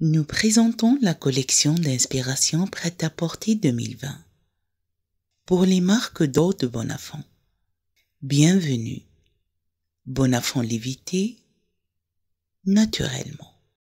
nous présentons la collection d'inspiration prête à porter 2020 pour les marques d'eau de Bonafont. Bienvenue. Bonafont lévité naturellement.